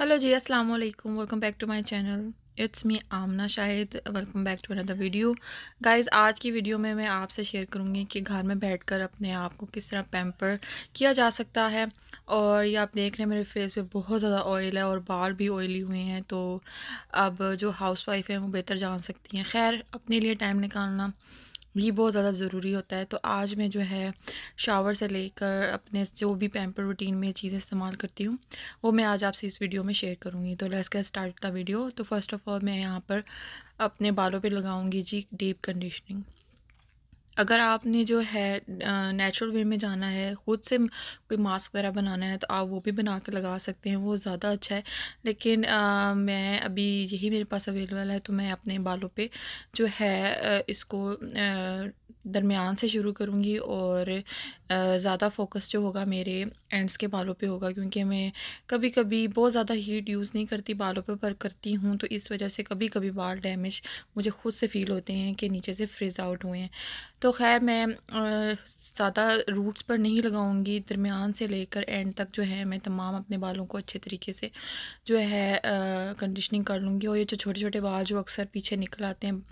hello जी अस्सलाम वालेकुम welcome back to my channel it's me Aamna Shahid welcome back to another video guys आज की वीडियो में मैं आपसे शेयर करूँगी कि घर में बैठकर अपने आप को किस तरह पैम्पर किया जा सकता है और ये आप देख रहे हैं मेरे फेस पे बहुत ज़्यादा ऑयल है और बाल भी ऑयली हुए हैं तो अब जो हाउस वाइफ हैं वो बेहतर जान सकती हैं खैर अपने लिए टाइम निकालना भी बहुत ज़्यादा ज़रूरी होता है तो आज मैं जो है शावर से लेकर अपने जो भी पैम्पर रूटीन में चीज़ें इस्तेमाल करती हूँ वो मैं आज आपसे इस वीडियो में शेयर करूँगी तो let's get start the video तो फर्स्ट ऑफ़ ऑल मैं यहाँ पर अपने बालों पे लगाऊंगी जी डीप कंडीशनिंग अगर आपने जो है नेचुरल वे में जाना है ख़ुद से कोई मास्क वगैरह बनाना है तो आप वो भी बना के लगा सकते हैं वो ज़्यादा अच्छा है लेकिन आ, मैं अभी यही मेरे पास अवेलेबल है तो मैं अपने बालों पे जो है इसको दरमियान से शुरू करूँगी और ज़्यादा फोकस जो होगा मेरे एंड्स के बालों पे होगा क्योंकि मैं कभी कभी बहुत ज़्यादा हीट यूज़ नहीं करती बालों पे पर करती हूँ तो इस वजह से कभी कभी बाल डैमेज मुझे ख़ुद से फ़ील होते हैं कि नीचे से फ्रिज आउट हुए हैं तो खैर मैं ज़्यादा रूट्स पर नहीं लगाऊंगी दरमियान से लेकर एंड तक जो है मैं तमाम अपने बालों को अच्छे तरीके से जो है कंडीशनिंग कर लूँगी और ये जो छोटे छोटे बाल जो अक्सर पीछे निकल आते हैं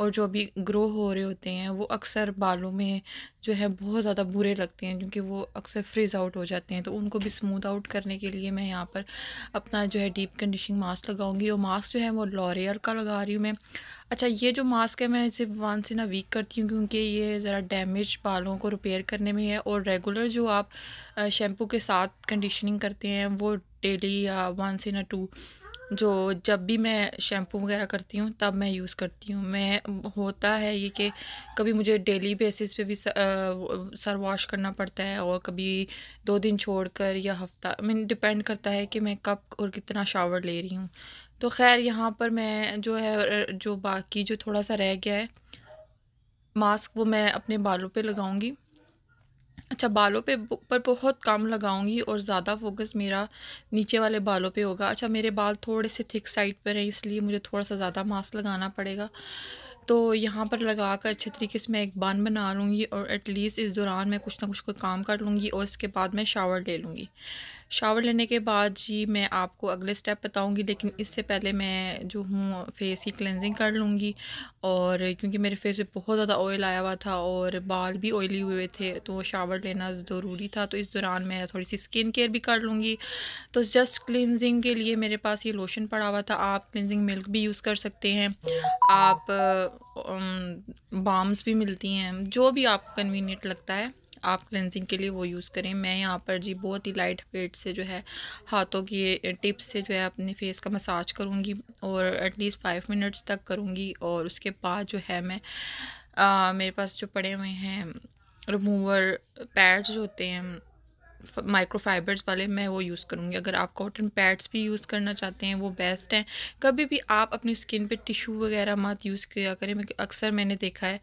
और जो अभी ग्रो हो रहे होते हैं वो अक्सर बालों में जो है बहुत ज़्यादा बुरे रखते हैं क्योंकि वो अक्सर फ्रीज़ आउट हो जाते हैं तो उनको भी स्मूथ आउट करने के लिए मैं यहाँ पर अपना जो है डीप कंडीशनिंग मास्क लगाऊंगी और मास्क जो है वो लॉरियर का लगा रही हूँ मैं अच्छा ये जो मास्क है मैं इसे वन से ना वीक करती हूँ क्योंकि ये ज़रा डैमेज बालों को रिपेयर करने में है और रेगुलर जो आप शैम्पू के साथ कंडीशनिंग करते हैं वो डेली या वन से ना टू जो जब भी मैं शैम्पू वगैरह करती हूँ तब मैं यूज़ करती हूँ मैं होता है ये कि कभी मुझे डेली बेसिस पे भी सर वॉश करना पड़ता है और कभी दो दिन छोड़कर या हफ्ता मीन डिपेंड करता है कि मैं कब और कितना शावर ले रही हूँ तो खैर यहाँ पर मैं जो है जो बाकी जो थोड़ा सा रह गया है मास्क वो मैं अपने बालों पर लगाऊँगी अच्छा बालों पे पर बहुत कम लगाऊंगी और ज़्यादा फोकस मेरा नीचे वाले बालों पे होगा अच्छा मेरे बाल थोड़े से थिक साइड पर हैं इसलिए मुझे थोड़ा सा ज़्यादा मास्क लगाना पड़ेगा तो यहाँ पर लगा कर अच्छे तरीके से मैं एक बान बना लूँगी और एटलीस्ट इस दौरान मैं कुछ ना कुछ कोई काम कर लूँगी और इसके बाद मैं शावर ले लूँगी शावर लेने के बाद जी मैं आपको अगले स्टेप बताऊंगी लेकिन इससे पहले मैं जो हूँ फेस की क्लेंजिंग कर लूँगी और क्योंकि मेरे फेस पे बहुत ज़्यादा ऑयल आया हुआ था और बाल भी ऑयली हुए थे तो शावर लेना ज़रूरी था तो इस दौरान मैं थोड़ी सी स्किन केयर भी कर लूँगी तो जस्ट क्लिनजिंग के लिए मेरे पास ये लोशन पड़ा हुआ था आप क्लिनजिंग मिल्क भी यूज़ कर सकते हैं आप बाम्स भी मिलती हैं जो भी आपको कन्वीनियंट लगता है आप क्लेंजिंग के लिए वो यूज़ करें मैं यहाँ पर जी बहुत ही लाइट वेट से जो है हाथों की टिप्स से जो है अपने फेस का मसाज करूँगी और एटलीस्ट फाइव मिनट्स तक करूँगी और उसके बाद जो है मैं आ, मेरे पास जो पड़े हुए हैं रिमूवर पैड्स जो होते हैं माइक्रोफाइबर्स वाले मैं वो यूज़ करूँगी अगर आप कॉटन पैड्स भी यूज़ करना चाहते हैं वो बेस्ट हैं कभी भी आप अपनी स्किन पे टिशू वगैरह मत यूज़ किया करें अक्सर मैंने देखा है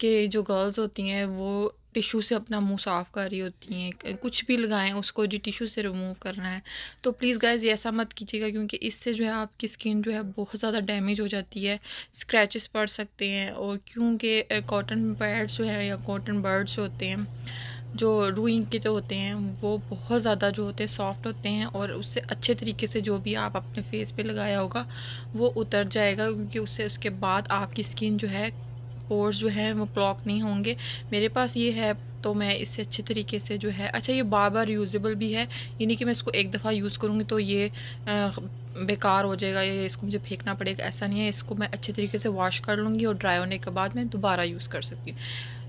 कि जो गर्ल्स होती हैं वो टिशू से अपना मुंह साफ़ कर रही होती हैं कुछ भी लगाएं उसको जी टिशू से रिमूव करना है तो प्लीज़ गाइज़ ऐसा मत कीजिएगा क्योंकि इससे जो है आपकी स्किन जो है बहुत ज़्यादा डैमेज हो जाती है स्क्रैचेस पड़ सकते हैं और क्योंकि कॉटन पैड्स जो हैं या कॉटन बर्ड्स होते हैं जो रूइंग के जो होते हैं वो बहुत ज़्यादा जो होते हैं सॉफ्ट होते हैं और उससे अच्छे तरीके से जो भी आप अपने फेस पे लगाया होगा वो उतर जाएगा क्योंकि उससे उसके बाद आपकी स्किन जो है पोर्स जो हैं वो ब्लॉक नहीं होंगे मेरे पास ये है तो मैं इससे अच्छे तरीके से जो है अच्छा ये बार बार यूज़ेबल भी है यानी कि मैं इसको एक दफ़ा यूज़ करूँगी तो ये बेकार हो जाएगा या इसको मुझे फेंकना पड़ेगा ऐसा नहीं है इसको मैं अच्छे तरीके से वॉश कर लूँगी और ड्राई होने के बाद मैं दोबारा यूज़ कर सकती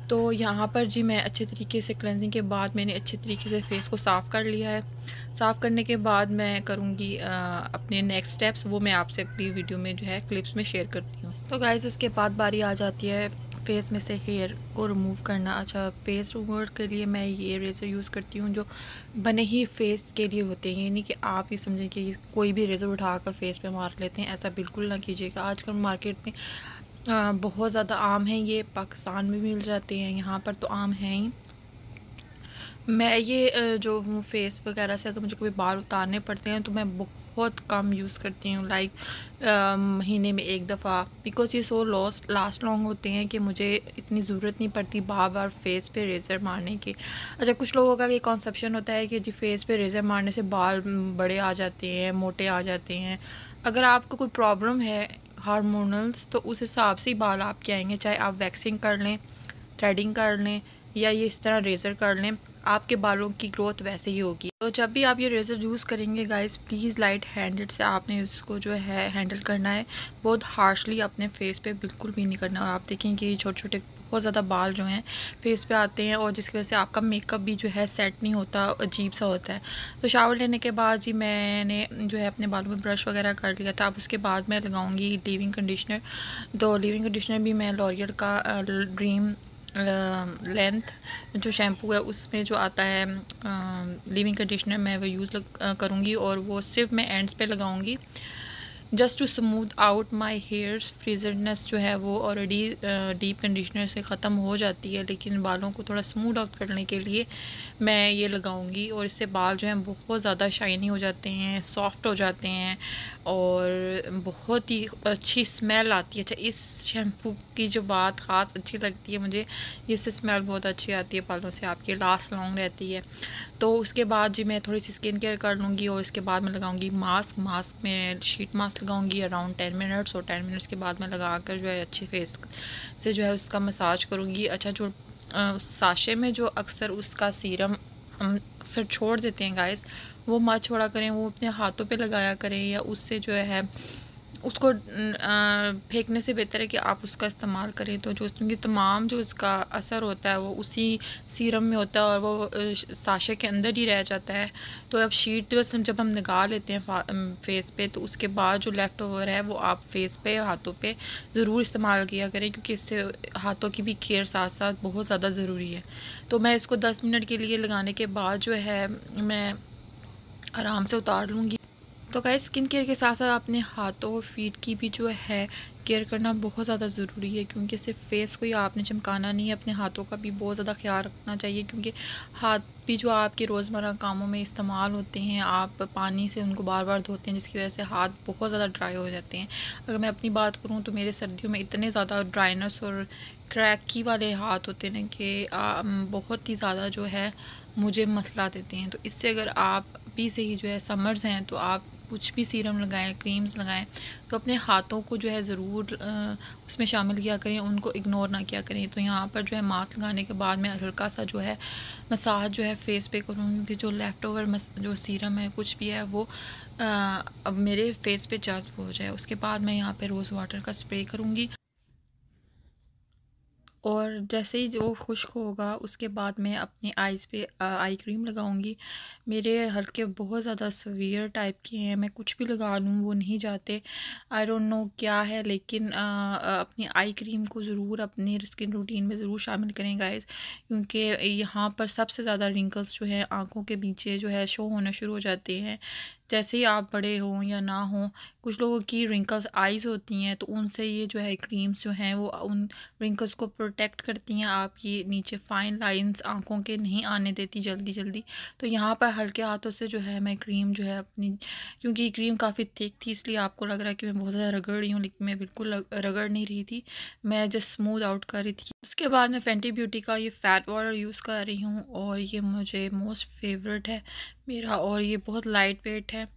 तो यहाँ पर जी मैं अच्छे तरीके से क्लेंजिंग के बाद मैंने अच्छे तरीके से फेस को साफ़ कर लिया है साफ़ करने के बाद मैं करूँगी अपने नेक्स्ट स्टेप्स वो मैं आपसे अगली वीडियो में जो है क्लिप्स में शेयर करती हूँ तो गाइज़ उसके बाद बारी आ जाती है फेस में से हेयर को रिमूव करना अच्छा फेस रिमूवर के लिए मैं ये रेज़र यूज़ करती हूँ जो बने ही फेस के लिए होते हैं यानी कि आप ये समझें कि कोई भी रेज़र उठा कर फेस पे मार लेते हैं ऐसा बिल्कुल ना कीजिएगा आजकल मार्केट में बहुत ज़्यादा आम हैं ये पाकिस्तान में भी मिल जाते हैं यहाँ पर तो आम हैं ही मैं ये जो हूँ फेस वगैरह से अगर मुझे कभी बाल उतारने पड़ते हैं तो मैं बहुत कम यूज़ करती हूँ लाइक महीने में एक दफ़ा बिकॉज ये सो लॉस लास्ट लॉन्ग होते हैं कि मुझे इतनी ज़रूरत नहीं पड़ती बार बार फेस पे रेज़र मारने की अच्छा कुछ लोगों का ये कॉन्सेप्शन होता है कि जी फेस पे रेज़र मारने से बाल बड़े आ जाते हैं मोटे आ जाते हैं अगर आपको कोई प्रॉब्लम है हारमोनल्स तो उस हिसाब से ही बाल आपके आएंगे चाहे आप वैक्सिंग कर लें थ्रेडिंग कर लें या ये इस तरह रेज़र कर लें आपके बालों की ग्रोथ वैसे ही होगी तो जब भी आप ये रेज़र यूज़ करेंगे गाइस प्लीज़ लाइट हैंडेड से आपने इसको जो है हैंडल करना है बहुत हार्शली अपने फेस पे बिल्कुल भी नहीं करना और आप देखें कि छोटे छोटे बहुत ज़्यादा बाल जो हैं फेस पे आते हैं और जिसकी वजह से आपका मेकअप भी जो है सेट नहीं होता अजीब सा होता है तो शावर लेने के बाद जी मैंने जो है अपने बालों में ब्रश वगैरह कर लिया था अब उसके बाद मैं लगाऊँगी लिविंग कंडीशनर तो लिविंग कंडीशनर भी मैं लॉरियर का ड्रीम लेंथ जो शैम्पू है उसमें जो आता है लिविंग कंडीशनर मैं वो यूज़ करूँगी और वो सिर्फ मैं एंड्स पे लगाऊँगी just to smooth out my hairs frizziness जो है वो ऑलरेडी डीप कंडीशनर से ख़त्म हो जाती है लेकिन बालों को थोड़ा स्मूथ आउट करने के लिए मैं ये लगाऊंगी और इससे बाल जो हैं बहुत ज़्यादा शाइनी हो जाते हैं सॉफ्ट हो जाते हैं और बहुत ही अच्छी स्मेल आती है अच्छा इस शैम्पू की जो बात ख़ास अच्छी लगती है मुझे इससे स्मेल बहुत अच्छी आती है बालों से आपकी लास्ट लॉन्ग रहती है तो उसके बाद जी मैं थोड़ी सी स्किन केयर कर लूँगी और इसके बाद मैं लगाऊँगी मास्क मास्क में शीट मास्क लगाऊंगी अराउंड टेन मिनट्स और टेन मिनट्स के बाद मैं लगा कर जो है अच्छे फेस से जो है उसका मसाज करूँगी अच्छा जो साशे में जो अक्सर उसका सीरम हम अक्सर छोड़ देते हैं गाइस वो मत छोड़ा करें वो अपने हाथों पे लगाया करें या उससे जो है उसको फेंकने से बेहतर है कि आप उसका इस्तेमाल करें तो जो उसमें तमाम जो इसका असर होता है वो उसी सीरम में होता है और वो साशे के अंदर ही रह जाता है तो अब शीट तो बस जब हम निकाल लेते हैं फेस पे तो उसके बाद जो लेफ़्ट ओवर है वो आप फेस पे हाथों पे ज़रूर इस्तेमाल किया करें क्योंकि इससे हाथों की भी केयर साथ साथ बहुत ज़्यादा ज़रूरी है तो मैं इसको दस मिनट के लिए लगाने के बाद जो है मैं आराम से उतार लूँगी तो गाय स्किन केयर के साथ साथ अपने हाथों और फीट की भी जो है केयर करना बहुत ज़्यादा ज़रूरी है क्योंकि सिर्फ फेस को ही आपने चमकाना नहीं है अपने हाथों का भी बहुत ज़्यादा ख्याल रखना चाहिए क्योंकि हाथ भी जो आपके रोज़मर्रा कामों में इस्तेमाल होते हैं आप पानी से उनको बार बार धोते हैं जिसकी वजह से हाथ बहुत ज़्यादा ड्राई हो जाते हैं अगर मैं अपनी बात करूँ तो मेरे सर्दियों में इतने ज़्यादा ड्राइनर्स और क्रैकी वाले हाथ होते हैं कि बहुत ही ज़्यादा जो है मुझे मसला देते हैं तो इससे अगर आप भी से ही जो है समर्स हैं तो आप कुछ भी सीरम लगाएं क्रीम्स लगाएं तो अपने हाथों को जो है ज़रूर उसमें शामिल किया करें उनको इग्नोर ना किया करें तो यहाँ पर जो है मास्क लगाने के बाद मैं हल्का सा जो है मसाज जो है फेस पे करूँगी क्योंकि जो लेफ़्ट ओवर जो सीरम है कुछ भी है वो आ, अब मेरे फेस पे जज्ब हो जाए उसके बाद मैं यहाँ पे रोज़ वाटर का स्प्रे करूँगी और जैसे ही जो खुश्क होगा उसके बाद मैं अपने आइज़ पे आई क्रीम लगाऊंगी मेरे हल्के बहुत ज़्यादा सवियर टाइप के हैं मैं कुछ भी लगा लूँ वो नहीं जाते आई डोंट नो क्या है लेकिन आ, अपनी आई क्रीम को ज़रूर अपनी स्किन रूटीन में ज़रूर शामिल करें गाइस क्योंकि यहाँ पर सबसे ज़्यादा रिंकल्स जो है आँखों के पीछे जो है शो होना शुरू हो जाते हैं जैसे ही आप बड़े हों या ना हों कुछ लोगों की रिंकल्स आइज़ होती हैं तो उनसे ये जो है क्रीम्स जो हैं वो उन रिंकल्स को प्रोटेक्ट करती हैं आपकी नीचे फाइन लाइंस आंखों के नहीं आने देती जल्दी जल्दी तो यहाँ पर हल्के हाथों से जो है मैं क्रीम जो है अपनी क्योंकि क्रीम काफ़ी थिक थी इसलिए आपको लग रहा है कि मैं बहुत ज़्यादा रगड़ रही हूँ लेकिन मैं बिल्कुल रगड़ नहीं रही थी मैं जस्ट स्मूद आउट कर रही थी उसके बाद मैं फेंटी ब्यूटी का ये फ़ैट वाटर यूज़ कर रही हूँ और ये मुझे मोस्ट फेवरेट है मेरा और ये बहुत लाइट वेट है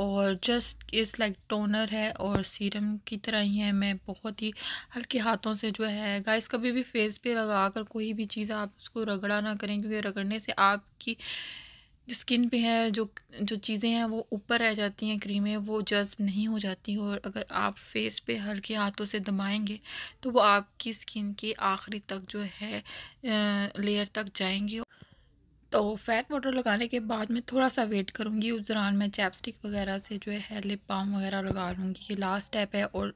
और जस्ट इस लाइक टोनर है और सीरम की तरह ही है मैं बहुत ही हल्के हाथों से जो है गाइस कभी भी फेस पे लगा कर कोई भी चीज़ आप उसको रगड़ा ना करें क्योंकि रगड़ने से आपकी जो स्किन पे है जो जो चीज़ें हैं वो ऊपर रह जाती हैं क्रीमें वो जज्ब नहीं हो जाती और अगर आप फेस पे हल्के हाथों से दबाएंगे तो वो आपकी स्किन के आखिरी तक जो है लेयर तक जाएंगे तो फ़ैट वाटर लगाने के बाद मैं थोड़ा सा वेट करूँगी उस दौरान मैं चैपस्टिक वगैरह से जो है लिप बाम वगैरह लगा लूँगी ये लास्ट स्टेप है और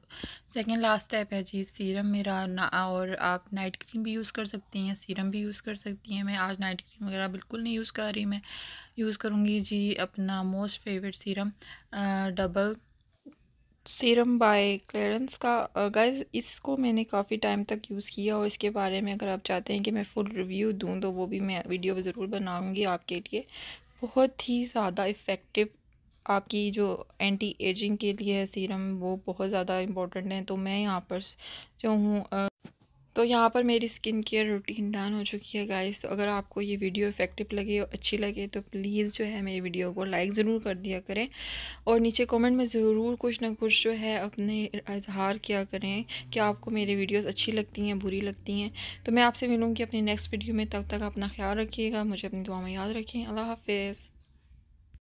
सेकंड लास्ट स्टेप है जी सीरम मेरा ना और आप नाइट क्रीम भी यूज़ कर सकती हैं सीरम भी यूज़ कर सकती हैं मैं आज नाइट क्रीम वगैरह बिल्कुल नहीं यूज़ कर रही मैं यूज़ करूँगी जी अपना most favourite serum double serum by Clarins का गाइज इसको मैंने काफ़ी टाइम तक यूज़ किया और इसके बारे में अगर आप चाहते हैं कि मैं फुल रिव्यू दूं तो वो भी मैं वीडियो ज़रूर बनाऊंगी आपके लिए बहुत ही ज़्यादा इफ़ेक्टिव आपकी जो एंटी एजिंग के लिए है सीरम वो बहुत ज़्यादा इम्पोर्टेंट है तो मैं यहाँ पर जो हूँ तो यहाँ पर मेरी स्किन केयर रूटीन डन हो चुकी है गाइस तो अगर आपको ये वीडियो इफेक्टिव लगे अच्छी लगे तो प्लीज़ जो है मेरी वीडियो को लाइक ज़रूर कर दिया करें और नीचे कमेंट में ज़रूर कुछ ना कुछ जो है अपने इजहार किया करें कि आपको मेरी वीडियोस अच्छी लगती हैं बुरी लगती हैं तो मैं आपसे मिलूँगी अपनी नेक्स्ट वीडियो में तब तक, तक अपना ख्याल रखिएगा मुझे अपनी दुआ में याद रखें अल्लाह हाफिज़